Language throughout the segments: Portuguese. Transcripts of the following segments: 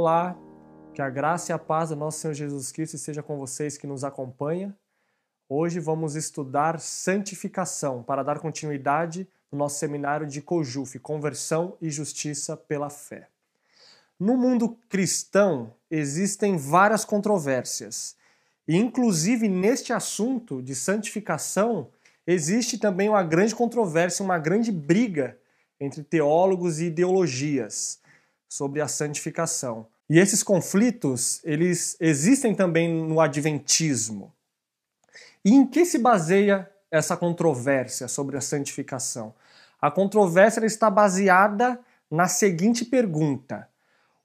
Olá, que a graça e a paz do nosso Senhor Jesus Cristo esteja com vocês que nos acompanha. Hoje vamos estudar santificação para dar continuidade no nosso seminário de COJUF, Conversão e Justiça pela Fé. No mundo cristão existem várias controvérsias. E inclusive neste assunto de santificação, existe também uma grande controvérsia, uma grande briga entre teólogos e ideologias sobre a santificação. E esses conflitos, eles existem também no adventismo. E em que se baseia essa controvérsia sobre a santificação? A controvérsia está baseada na seguinte pergunta: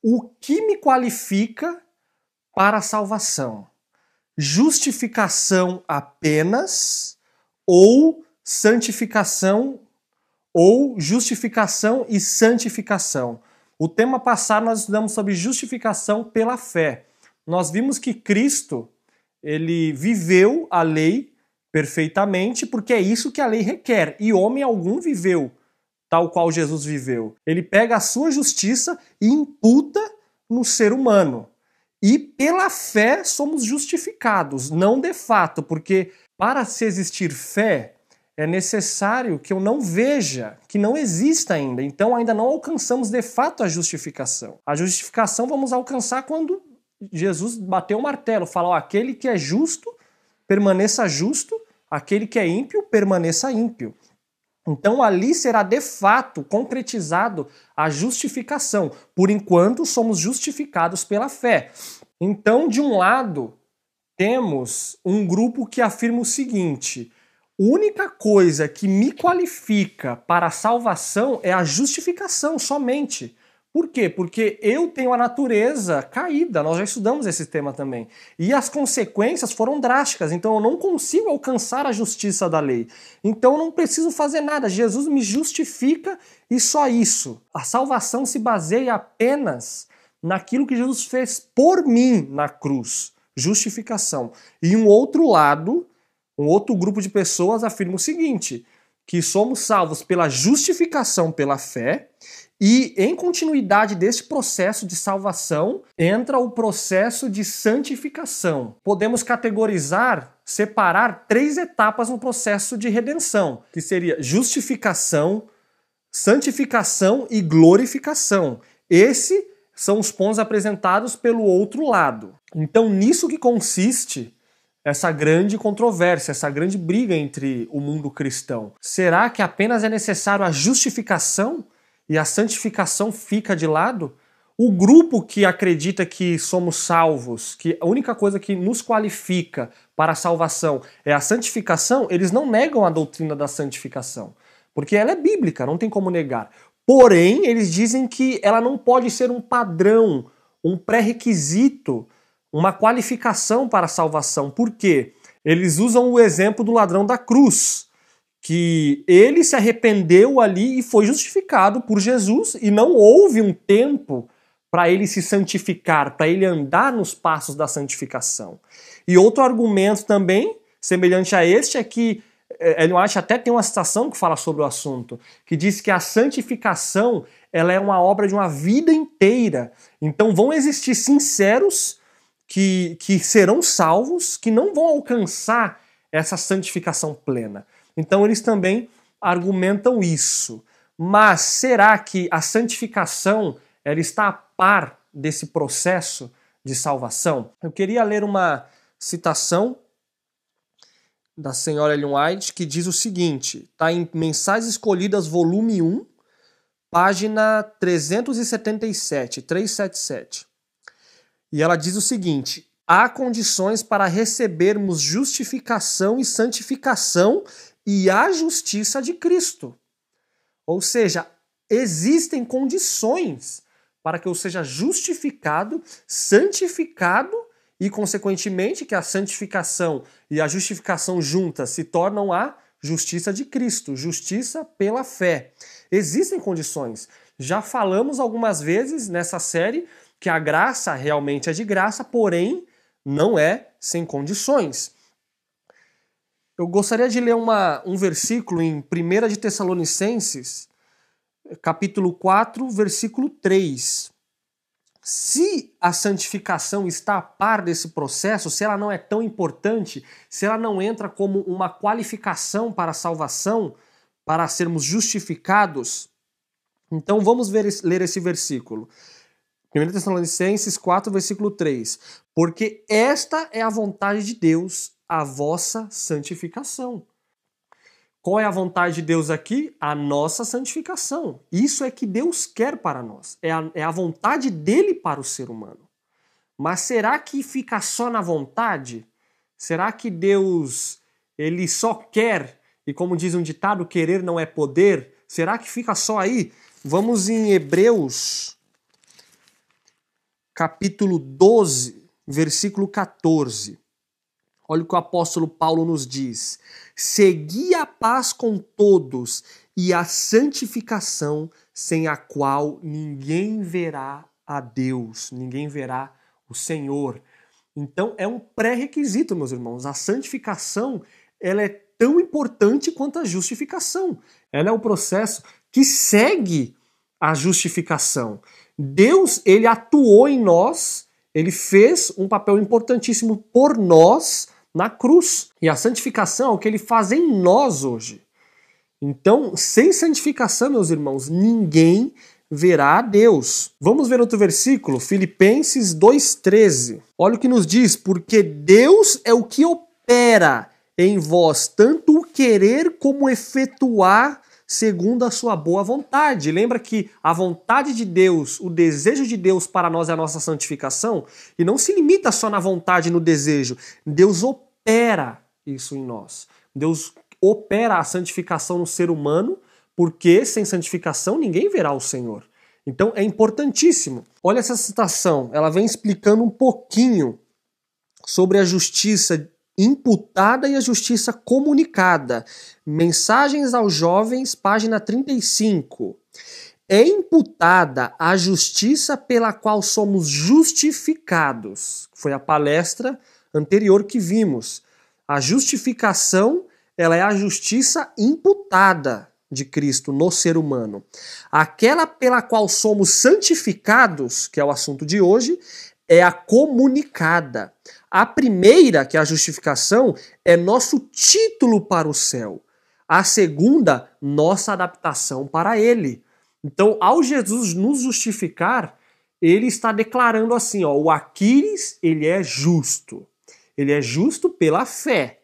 O que me qualifica para a salvação? Justificação apenas ou santificação ou justificação e santificação? O tema passado nós estudamos sobre justificação pela fé. Nós vimos que Cristo, ele viveu a lei perfeitamente, porque é isso que a lei requer. E homem algum viveu tal qual Jesus viveu. Ele pega a sua justiça e imputa no ser humano. E pela fé somos justificados, não de fato, porque para se existir fé, é necessário que eu não veja, que não exista ainda. Então ainda não alcançamos de fato a justificação. A justificação vamos alcançar quando Jesus bateu o martelo, falou: aquele que é justo, permaneça justo, aquele que é ímpio, permaneça ímpio. Então ali será de fato concretizado a justificação. Por enquanto somos justificados pela fé. Então, de um lado, temos um grupo que afirma o seguinte: única coisa que me qualifica para a salvação é a justificação somente. Por quê? Porque eu tenho a natureza caída, nós já estudamos esse tema também. E as consequências foram drásticas, então eu não consigo alcançar a justiça da lei. Então eu não preciso fazer nada, Jesus me justifica e só isso. A salvação se baseia apenas naquilo que Jesus fez por mim na cruz justificação. E um outro lado um outro grupo de pessoas afirma o seguinte: que somos salvos pela justificação pela fé, e em continuidade desse processo de salvação entra o processo de santificação. Podemos categorizar, separar três etapas no processo de redenção, que seria justificação, santificação e glorificação. Esses são os pontos apresentados pelo outro lado. Então, nisso que consiste essa grande controvérsia, essa grande briga entre o mundo cristão. Será que apenas é necessário a justificação e a santificação fica de lado? O grupo que acredita que somos salvos, que a única coisa que nos qualifica para a salvação é a santificação, eles não negam a doutrina da santificação, porque ela é bíblica, não tem como negar. Porém, eles dizem que ela não pode ser um padrão, um pré-requisito uma qualificação para a salvação. Por quê? Eles usam o exemplo do ladrão da cruz, que ele se arrependeu ali e foi justificado por Jesus, e não houve um tempo para ele se santificar, para ele andar nos passos da santificação. E outro argumento também, semelhante a este, é que Ellen eh, White até tem uma citação que fala sobre o assunto, que diz que a santificação ela é uma obra de uma vida inteira. Então vão existir sinceros que, que serão salvos, que não vão alcançar essa santificação plena. Então eles também argumentam isso. Mas será que a santificação ela está a par desse processo de salvação? Eu queria ler uma citação da senhora Ellen White que diz o seguinte: está em Mensagens Escolhidas, volume 1, página 377, 377. E ela diz o seguinte: há condições para recebermos justificação e santificação e a justiça de Cristo. Ou seja, existem condições para que eu seja justificado, santificado e, consequentemente, que a santificação e a justificação juntas se tornam a justiça de Cristo, justiça pela fé. Existem condições. Já falamos algumas vezes nessa série que a graça realmente é de graça, porém não é sem condições. Eu gostaria de ler uma, um versículo em 1 de Tessalonicenses, capítulo 4, versículo 3. Se a santificação está a par desse processo, se ela não é tão importante, se ela não entra como uma qualificação para a salvação, para sermos justificados, então vamos ver, ler esse versículo. 1 Tessalonicenses 4, versículo 3. Porque esta é a vontade de Deus, a vossa santificação. Qual é a vontade de Deus aqui? A nossa santificação. Isso é que Deus quer para nós. É a, é a vontade dele para o ser humano. Mas será que fica só na vontade? Será que Deus ele só quer? E como diz um ditado, querer não é poder? Será que fica só aí? Vamos em Hebreus capítulo 12, versículo 14. Olha o que o apóstolo Paulo nos diz: Segui a paz com todos e a santificação, sem a qual ninguém verá a Deus, ninguém verá o Senhor. Então é um pré-requisito, meus irmãos. A santificação, ela é tão importante quanto a justificação. Ela é o processo que segue a justificação. Deus, ele atuou em nós, ele fez um papel importantíssimo por nós na cruz. E a santificação é o que ele faz em nós hoje. Então, sem santificação, meus irmãos, ninguém verá a Deus. Vamos ver outro versículo, Filipenses 2:13. Olha o que nos diz: "Porque Deus é o que opera em vós tanto o querer como efetuar segundo a sua boa vontade. Lembra que a vontade de Deus, o desejo de Deus para nós é a nossa santificação, e não se limita só na vontade e no desejo. Deus opera isso em nós. Deus opera a santificação no ser humano, porque sem santificação ninguém verá o Senhor. Então é importantíssimo. Olha essa citação, ela vem explicando um pouquinho sobre a justiça Imputada e a Justiça Comunicada. Mensagens aos Jovens, página 35. É imputada a justiça pela qual somos justificados. Foi a palestra anterior que vimos. A justificação, ela é a justiça imputada de Cristo no ser humano. Aquela pela qual somos santificados, que é o assunto de hoje, é a comunicada. A primeira, que é a justificação, é nosso título para o céu. A segunda, nossa adaptação para ele. Então, ao Jesus nos justificar, ele está declarando assim, ó, o Aquiles, ele é justo. Ele é justo pela fé,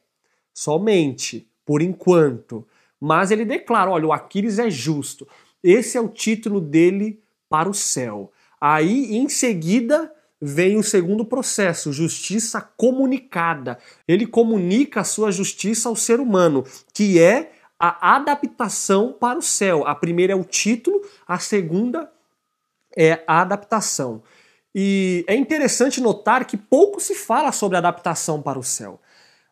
somente, por enquanto. Mas ele declara, olha, o Aquiles é justo. Esse é o título dele para o céu. Aí, em seguida, vem um segundo processo, justiça comunicada. Ele comunica a sua justiça ao ser humano, que é a adaptação para o céu. A primeira é o título, a segunda é a adaptação. E é interessante notar que pouco se fala sobre adaptação para o céu.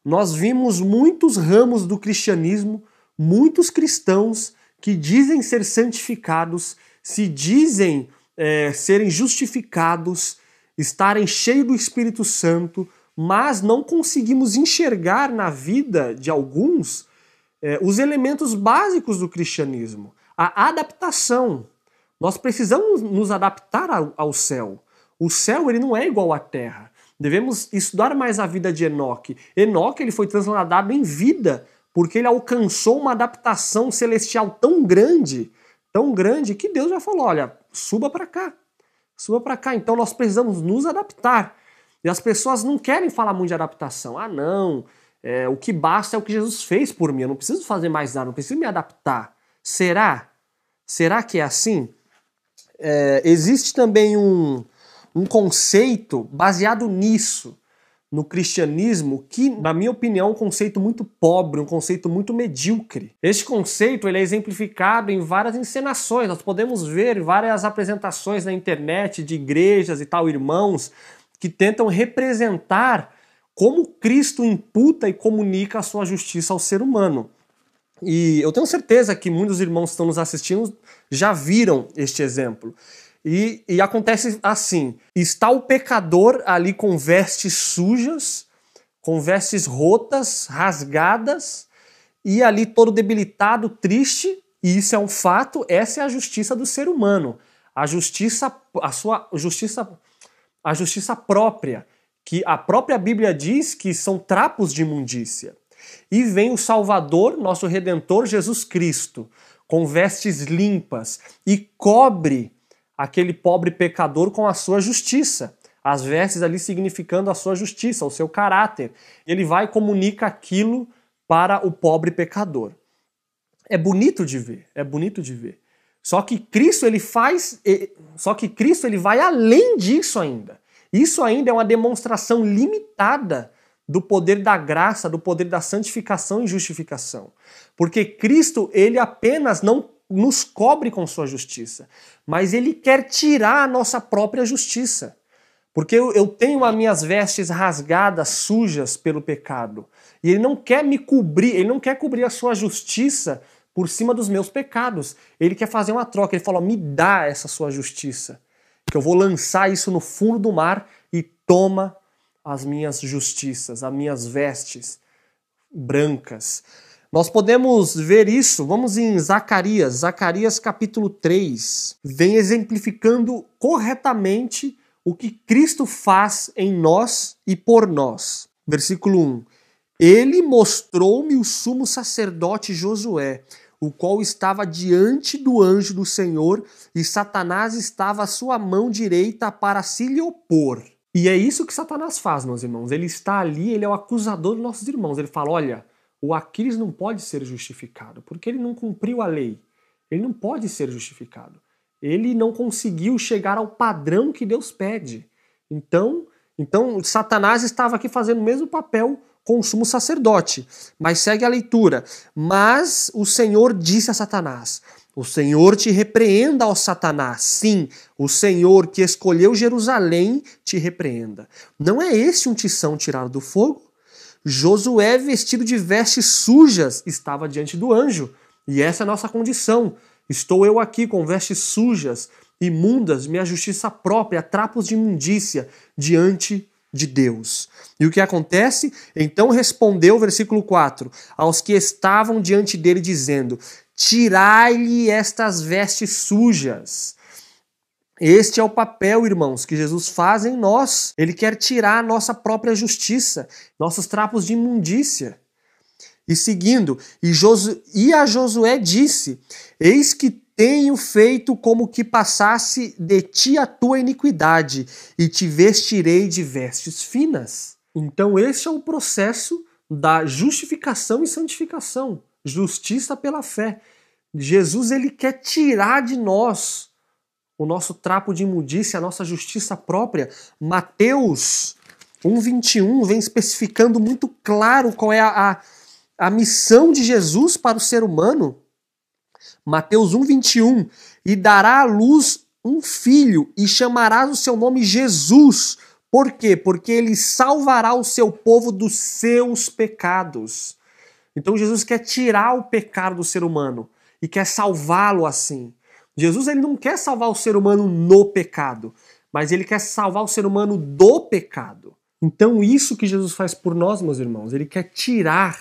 Nós vimos muitos ramos do cristianismo, muitos cristãos que dizem ser santificados, se dizem é, serem justificados, estarem cheios do Espírito Santo, mas não conseguimos enxergar na vida de alguns eh, os elementos básicos do cristianismo. A adaptação. Nós precisamos nos adaptar ao, ao céu. O céu ele não é igual à terra. Devemos estudar mais a vida de Enoque. Enoque ele foi transladado em vida porque ele alcançou uma adaptação celestial tão grande, tão grande que Deus já falou, olha, suba para cá suba para cá. Então nós precisamos nos adaptar. E as pessoas não querem falar muito de adaptação. Ah, não, é, o que basta é o que Jesus fez por mim. Eu não preciso fazer mais nada, não preciso me adaptar. Será? Será que é assim? É, existe também um, um conceito baseado nisso, no cristianismo que, na minha opinião, é um conceito muito pobre, um conceito muito medíocre. Este conceito ele é exemplificado em várias encenações. Nós podemos ver várias apresentações na internet de igrejas e tal, irmãos, que tentam representar como Cristo imputa e comunica a sua justiça ao ser humano. E eu tenho certeza que muitos irmãos que estão nos assistindo já viram este exemplo. E, e acontece assim: está o pecador ali com vestes sujas, com vestes rotas, rasgadas, e ali todo debilitado, triste, e isso é um fato, essa é a justiça do ser humano. A justiça, a sua justiça, a justiça própria, que a própria Bíblia diz que são trapos de imundícia. E vem o Salvador, nosso Redentor Jesus Cristo, com vestes limpas e cobre aquele pobre pecador com a sua justiça. As vestes ali significando a sua justiça, o seu caráter. Ele vai e comunica aquilo para o pobre pecador. É bonito de ver, é bonito de ver. Só que Cristo ele faz, só que Cristo ele vai além disso ainda. Isso ainda é uma demonstração limitada do poder da graça, do poder da santificação e justificação. Porque Cristo ele apenas não nos cobre com sua justiça, mas ele quer tirar a nossa própria justiça. Porque eu, eu tenho as minhas vestes rasgadas, sujas pelo pecado. E ele não quer me cobrir, ele não quer cobrir a sua justiça por cima dos meus pecados. Ele quer fazer uma troca. Ele fala: me dá essa sua justiça, que eu vou lançar isso no fundo do mar e toma as minhas justiças, as minhas vestes brancas. Nós podemos ver isso, vamos em Zacarias, Zacarias capítulo 3, vem exemplificando corretamente o que Cristo faz em nós e por nós. Versículo 1. Ele mostrou-me o sumo sacerdote Josué, o qual estava diante do anjo do Senhor, e Satanás estava à sua mão direita para se lhe opor. E é isso que Satanás faz, meus irmãos. Ele está ali, ele é o acusador dos nossos irmãos. Ele fala: olha, o Aquiles não pode ser justificado, porque ele não cumpriu a lei. Ele não pode ser justificado. Ele não conseguiu chegar ao padrão que Deus pede. Então, então Satanás estava aqui fazendo o mesmo papel com o sumo sacerdote. Mas segue a leitura. Mas o Senhor disse a Satanás: O Senhor te repreenda, ó Satanás. Sim, o Senhor que escolheu Jerusalém te repreenda. Não é esse um tição tirado do fogo? Josué, vestido de vestes sujas, estava diante do anjo. E essa é a nossa condição. Estou eu aqui com vestes sujas, imundas, minha justiça própria, trapos de imundícia, diante de Deus. E o que acontece? Então respondeu, versículo 4, aos que estavam diante dele, dizendo: Tirai-lhe estas vestes sujas. Este é o papel, irmãos, que Jesus faz em nós. Ele quer tirar a nossa própria justiça, nossos trapos de imundícia. E seguindo, e, Josu, e a Josué disse: Eis que tenho feito como que passasse de ti a tua iniquidade, e te vestirei de vestes finas. Então, este é o processo da justificação e santificação, justiça pela fé. Jesus ele quer tirar de nós o nosso trapo de imundícia, a nossa justiça própria. Mateus 1,21 vem especificando muito claro qual é a, a, a, missão de Jesus para o ser humano. Mateus 1,21: E dará à luz um filho, e chamarás o seu nome Jesus. Por quê? Porque ele salvará o seu povo dos seus pecados. Então Jesus quer tirar o pecado do ser humano e quer salvá-lo assim. Jesus ele não quer salvar o ser humano no pecado, mas ele quer salvar o ser humano do pecado. Então, isso que Jesus faz por nós, meus irmãos, ele quer tirar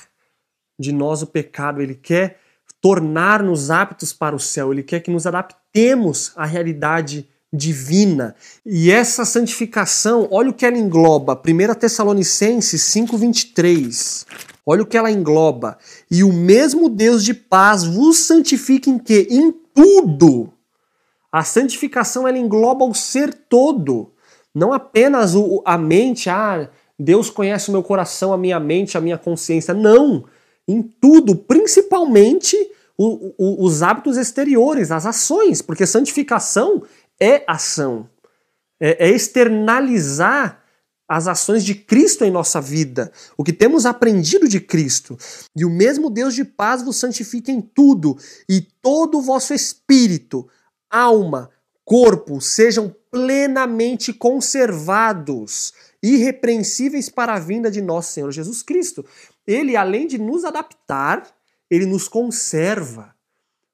de nós o pecado, ele quer tornar-nos aptos para o céu, ele quer que nos adaptemos à realidade divina. E essa santificação, olha o que ela engloba. 1 Tessalonicenses 5:23. Olha o que ela engloba. E o mesmo Deus de paz vos santifique em que em tudo. A santificação ela engloba o ser todo, não apenas o, a mente, ah, Deus conhece o meu coração, a minha mente, a minha consciência. Não! Em tudo, principalmente o, o, os hábitos exteriores, as ações, porque santificação é ação. é, é externalizar as ações de Cristo em nossa vida, o que temos aprendido de Cristo. E o mesmo Deus de paz vos santifique em tudo, e todo o vosso espírito, alma, corpo sejam plenamente conservados, irrepreensíveis para a vinda de nosso Senhor Jesus Cristo. Ele, além de nos adaptar, ele nos conserva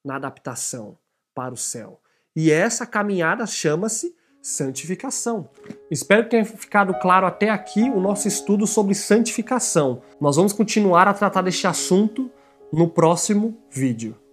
na adaptação para o céu. E essa caminhada chama-se santificação. Espero que tenha ficado claro até aqui o nosso estudo sobre santificação. Nós vamos continuar a tratar deste assunto no próximo vídeo.